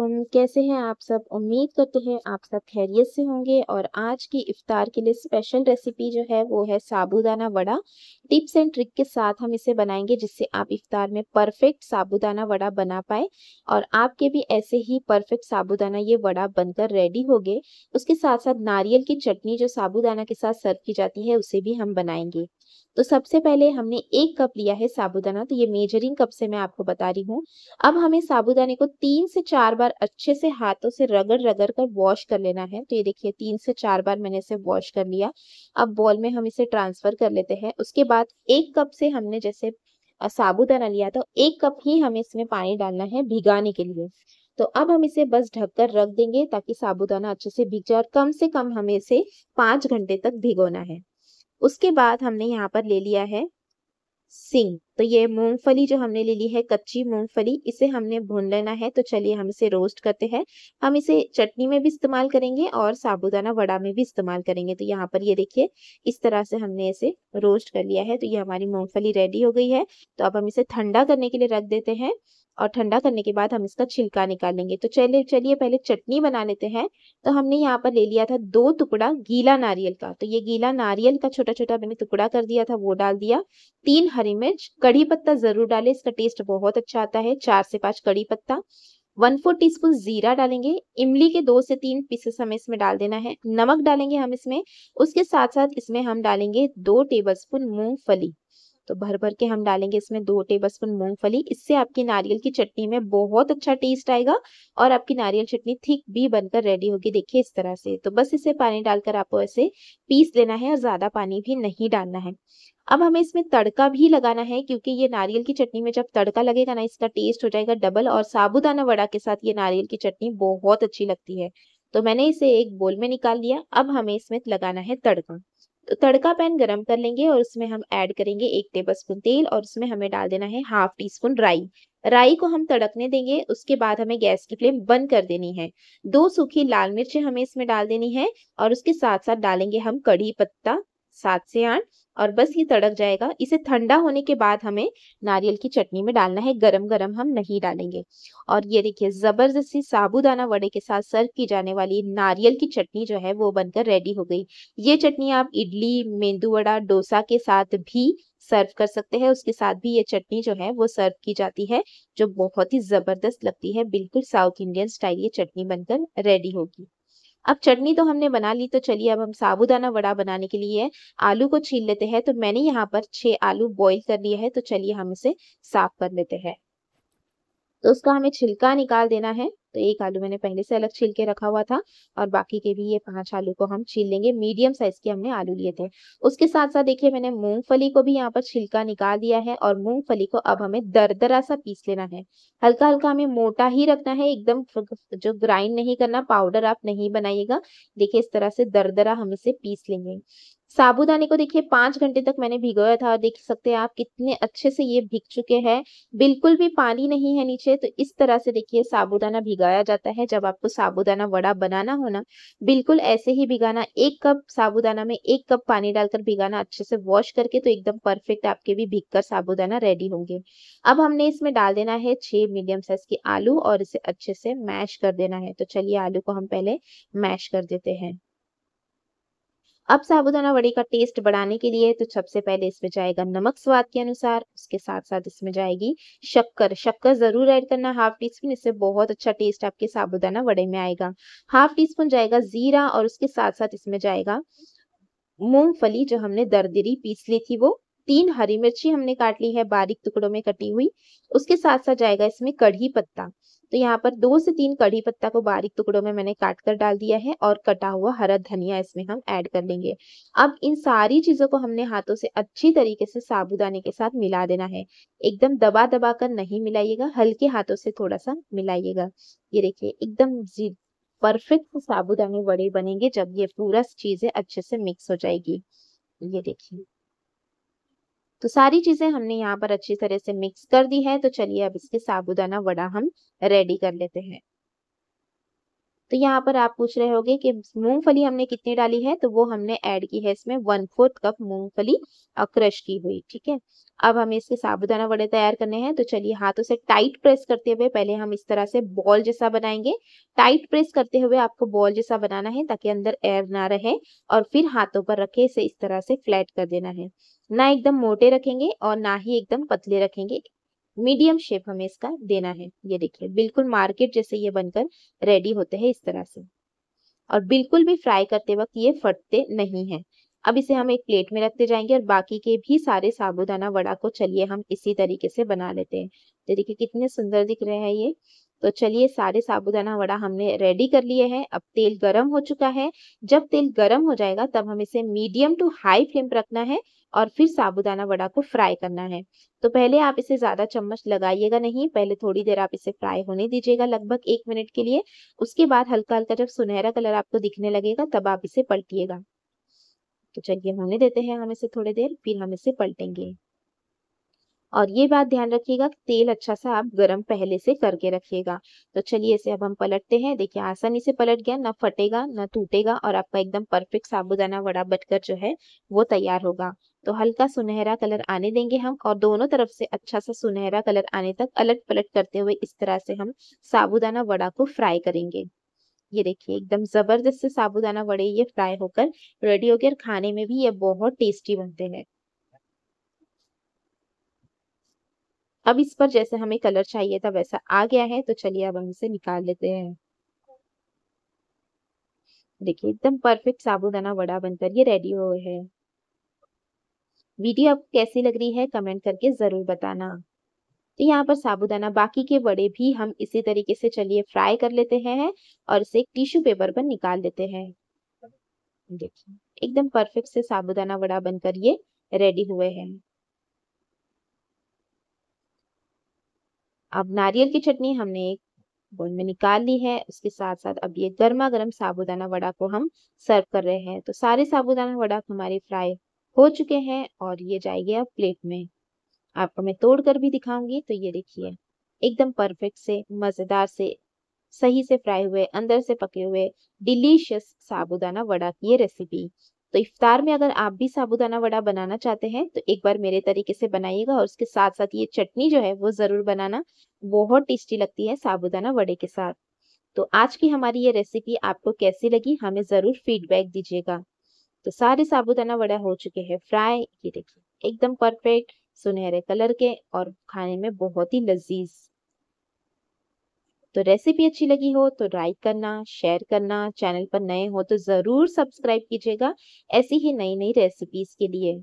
अलैकुम कैसे हैं आप सब उम्मीद करते हैं आप सब खैरियत से होंगे और आज की इफ्तार के लिए स्पेशल रेसिपी जो है वो है sabudana vada tips and trick के साथ हम इसे बनाएंगे जिससे आप इफ़ार में परफेक्ट साबूदाना वड़ा बना पाए और आपके भी ऐसे ही परफेक्ट साबूदाना ये वड़ा बनकर रेडी हो गए उसके साथ साथ नारियल की चटनी जो साबूदाना के साथ सर्व की जाती है उसे भी हम बनाएंगे तो सबसे पहले हमने एक कप लिया है साबुदाना तो ये मेजरिंग कप से मैं आपको बता रही हूँ अब हमें साबुदाने को तीन से चार बार अच्छे से हाथों से रगड़ रगड़ कर वॉश कर लेना है तो ये देखिए तीन से चार बार मैंने इसे वॉश कर लिया अब बॉल में हम इसे ट्रांसफर कर लेते हैं उसके बाद एक कप से हमने जैसे साबुदाना लिया तो एक कप ही हमें इसमें पानी डालना है भिगाने के लिए तो अब हम इसे बस ढककर रख देंगे ताकि साबुदाना अच्छे से भिग जाए और कम से कम हमें इसे पांच घंटे तक भिगोना है उसके बाद हमने यहाँ पर ले लिया है सिंग तो ये मूंगफली जो हमने ले ली है कच्ची मूंगफली इसे हमने भून लेना है तो चलिए हम इसे रोस्ट करते हैं हम इसे चटनी में भी इस्तेमाल करेंगे और साबुदाना वड़ा में भी इस्तेमाल करेंगे तो यहाँ पर ये देखिए इस तरह से हमने इसे रोस्ट कर लिया है तो ये हमारी मूंगफली रेडी हो गई है तो अब हम इसे ठंडा करने के लिए रख देते हैं और ठंडा करने के बाद हम इसका छिलका निकाल लेंगे तो चलिए चलिए पहले चटनी बना लेते हैं तो हमने यहाँ पर ले लिया था दो टुकड़ा गीला नारियल का तो ये गीला नारियल का छोटा छोटा मैंने टुकड़ा कर दिया था वो डाल दिया तीन हरी मिर्च कड़ी पत्ता जरूर डाले इसका टेस्ट बहुत अच्छा आता है चार से पाँच कड़ी पत्ता वन फोर टी स्पून जीरा डालेंगे इमली के दो से तीन पीसेस हमें इसमें डाल देना है नमक डालेंगे हम इसमें उसके साथ साथ इसमें हम डालेंगे दो स्पून मूंगफली तो भर भर के हम डालेंगे इसमें दो टेबल स्पून मूंगफली इससे आपकी नारियल की चटनी में बहुत अच्छा टेस्ट आएगा और आपकी नारियल चटनी थिक भी बनकर रेडी होगी देखिए इस तरह से तो बस इसे पानी डालकर आपको ऐसे पीस लेना है और ज़्यादा पानी भी नहीं डालना है अब हमें इसमें तड़का भी लगाना है क्योंकि ये नारियल की चटनी में जब तड़का लगेगा ना इसका टेस्ट हो जाएगा डबल और साबुदाना वड़ा के साथ ये नारियल की चटनी बहुत अच्छी लगती है तो मैंने इसे एक बोल में निकाल लिया अब हमें इसमें लगाना है तड़का तो तड़का पैन गरम कर लेंगे और उसमें हम ऐड करेंगे एक टेबलस्पून तेल और उसमें हमें डाल देना है हाफ टी स्पून राई राई को हम तड़कने देंगे उसके बाद हमें गैस की फ्लेम बंद कर देनी है दो सूखी लाल मिर्चें हमें इसमें डाल देनी है और उसके साथ साथ डालेंगे हम कड़ी पत्ता सात से आठ और बस ये तड़क जाएगा इसे ठंडा होने के बाद हमें नारियल की चटनी में डालना है गरम गरम हम नहीं डालेंगे और ये देखिए ज़बरदस्ती साबुदाना वड़े के साथ सर्व की जाने वाली नारियल की चटनी जो है वो बनकर रेडी हो गई ये चटनी आप इडली मेंदू वड़ा डोसा के साथ भी सर्व कर सकते हैं उसके साथ भी ये चटनी जो है वो सर्व की जाती है जो बहुत ही ज़बरदस्त लगती है बिल्कुल साउथ इंडियन स्टाइल ये चटनी बनकर रेडी होगी अब चटनी तो हमने बना ली तो चलिए अब हम साबुदाना वड़ा बनाने के लिए आलू को छील लेते हैं तो मैंने यहाँ पर छह आलू बॉईल कर लिए है तो चलिए हम इसे साफ कर लेते हैं तो उसका हमें छिलका निकाल देना है तो एक आलू मैंने पहले से अलग छील के रखा हुआ था और बाकी के भी ये पांच आलू को हम छील लेंगे मीडियम साइज के हमने आलू लिए थे उसके साथ साथ देखिए मैंने मूंगफली को भी यहाँ पर छिलका निकाल दिया है और मूंगफली को अब हमें दरदरा सा पीस लेना है हल्का हल्का हमें मोटा ही रखना है एकदम जो ग्राइंड नहीं करना पाउडर आप नहीं बनाइएगा देखिये इस तरह से दरदरा हम इसे पीस लेंगे साबुदाने को देखिए पांच घंटे तक मैंने भिगोया था और देख सकते हैं आप कितने अच्छे से ये भीग चुके हैं बिल्कुल भी पानी नहीं है नीचे तो इस तरह से देखिए साबुदाना भिगाया जाता है जब आपको साबुदाना वड़ा बनाना हो ना बिल्कुल ऐसे ही भिगाना एक कप साबुदाना में एक कप पानी डालकर भिगाना अच्छे से वॉश करके तो एकदम परफेक्ट आपके भी भीग कर साबूदाना रेडी होंगे अब हमने इसमें डाल देना है छह मीडियम साइज के आलू और इसे अच्छे से मैश कर देना है तो चलिए आलू को हम पहले मैश कर देते हैं अब साबुदाना वड़े का टेस्ट बढ़ाने के लिए तो सबसे पहले इसमें जाएगा नमक स्वाद के अनुसार उसके साथ साथ इसमें जाएगी शक्कर शक्कर जरूर ऐड करना हाफ टी स्पून इससे बहुत अच्छा टेस्ट आपके साबुदाना वड़े में आएगा हाफ टी स्पून जाएगा जीरा और उसके साथ साथ इसमें जाएगा मूंगफली जो हमने दरदरी पीस ली थी वो तीन हरी मिर्ची हमने काट ली है बारीक टुकड़ों में कटी हुई उसके साथ साथ जाएगा इसमें कढ़ी पत्ता तो यहाँ पर दो से तीन कढ़ी पत्ता को बारीक टुकड़ों में मैंने काट कर डाल दिया है और कटा हुआ हरा धनिया इसमें हम ऐड कर लेंगे अब इन सारी चीजों को हमने हाथों से अच्छी तरीके से साबुदाने के साथ मिला देना है एकदम दबा दबा कर नहीं मिलाइएगा हल्के हाथों से थोड़ा सा मिलाइएगा ये देखिए एकदम परफेक्ट साबुदाने बड़े बनेंगे जब ये पूरा चीजें अच्छे से मिक्स हो जाएगी ये देखिए तो सारी चीजें हमने यहाँ पर अच्छी तरह से मिक्स कर दी है तो चलिए अब इसके साबुदाना वड़ा हम रेडी कर लेते हैं तो यहाँ पर आप पूछ रहे होगे कि मूंगफली हमने कितनी डाली है तो वो हमने ऐड की है इसमें वन फोर्थ कप मूंगफली क्रश की हुई ठीक है अब हमें इसके साबुदाना वड़े तैयार करने हैं तो चलिए हाथों से टाइट प्रेस करते हुए पहले हम इस तरह से बॉल जैसा बनाएंगे टाइट प्रेस करते हुए आपको बॉल जैसा बनाना है ताकि अंदर एयर ना रहे और फिर हाथों पर रखे इसे इस तरह से फ्लैट कर देना है ना एकदम मोटे रखेंगे और ना ही एकदम पतले रखेंगे मीडियम शेप हमें इसका देना है ये देखिए बिल्कुल मार्केट जैसे ये बनकर रेडी होते हैं इस तरह से और बिल्कुल भी फ्राई करते वक्त ये फटते नहीं है अब इसे हम एक प्लेट में रखते जाएंगे और बाकी के भी सारे साबुदाना वड़ा को चलिए हम इसी तरीके से बना लेते हैं तो देखिए कितने सुंदर दिख रहे हैं ये तो चलिए सारे साबुदाना वड़ा हमने रेडी कर लिए हैं अब तेल गरम हो चुका है जब तेल गरम हो जाएगा तब हम इसे मीडियम टू हाई फ्लेम पर रखना है और फिर साबुदाना वड़ा को फ्राई करना है तो पहले आप इसे ज़्यादा चम्मच लगाइएगा नहीं पहले थोड़ी देर आप इसे फ्राई होने दीजिएगा लगभग एक मिनट के लिए उसके बाद हल्का हल्का जब सुनहरा कलर आपको दिखने लगेगा तब आप इसे पलटिएगा तो चलिए होने देते हैं हम इसे थोड़ी देर फिर हम इसे पलटेंगे और ये बात ध्यान रखिएगा तेल अच्छा सा आप गरम पहले से करके रखिएगा तो चलिए इसे अब हम पलटते हैं देखिए आसानी से पलट गया ना फटेगा ना टूटेगा और आपका एकदम परफेक्ट साबुदाना वड़ा बटकर जो है वो तैयार होगा तो हल्का सुनहरा कलर आने देंगे हम और दोनों तरफ से अच्छा सा सुनहरा कलर आने तक अलट पलट करते हुए इस तरह से हम साबुदाना वड़ा को फ्राई करेंगे ये देखिए एकदम जबरदस्त से साबुदाना वड़े ये फ्राई होकर रेडी हो गए खाने में भी ये बहुत टेस्टी बनते हैं अब इस पर जैसे हमें कलर चाहिए था वैसा आ गया है तो चलिए अब हम इसे निकाल लेते हैं देखिए एकदम परफेक्ट साबुदाना वड़ा बनकर ये रेडी हुए है वीडियो आपको कैसी लग रही है कमेंट करके ज़रूर बताना तो यहाँ पर साबुदाना बाकी के बड़े भी हम इसी तरीके से चलिए फ्राई कर लेते हैं और इसे एक टिश्यू पेपर पर निकाल लेते हैं देखिए एकदम परफेक्ट से साबुदाना वड़ा बनकर ये रेडी हुए हैं अब नारियल की चटनी हमने एक बोल में निकाल ली है उसके साथ साथ अब ये गर्मा गर्म साबुदाना वड़ा को हम सर्व कर रहे हैं तो सारे साबुदाना वड़ा हमारे फ्राई हो चुके हैं और ये जाएंगे अब प्लेट में आपको मैं तोड़ कर भी दिखाऊंगी तो ये देखिए एकदम परफेक्ट से मज़ेदार से सही से फ्राई हुए अंदर से पके हुए डिलीशियस साबुदाना वड़ा की ये रेसिपी तो इफ्तार में अगर आप भी साबुदाना वड़ा बनाना चाहते हैं तो एक बार मेरे तरीके से बनाइएगा और उसके साथ साथ ये चटनी जो है वो ज़रूर बनाना बहुत टेस्टी लगती है साबुदाना वड़े के साथ तो आज की हमारी ये रेसिपी आपको कैसी लगी हमें ज़रूर फीडबैक दीजिएगा तो सारे साबुदाना वड़ा हो चुके हैं फ्राई ये देखिए एकदम परफेक्ट सुनहरे कलर के और खाने में बहुत ही लजीज तो रेसिपी अच्छी लगी हो तो लाइक करना शेयर करना चैनल पर नए हो तो ज़रूर सब्सक्राइब कीजिएगा ऐसी ही नई नई रेसिपीज़ के लिए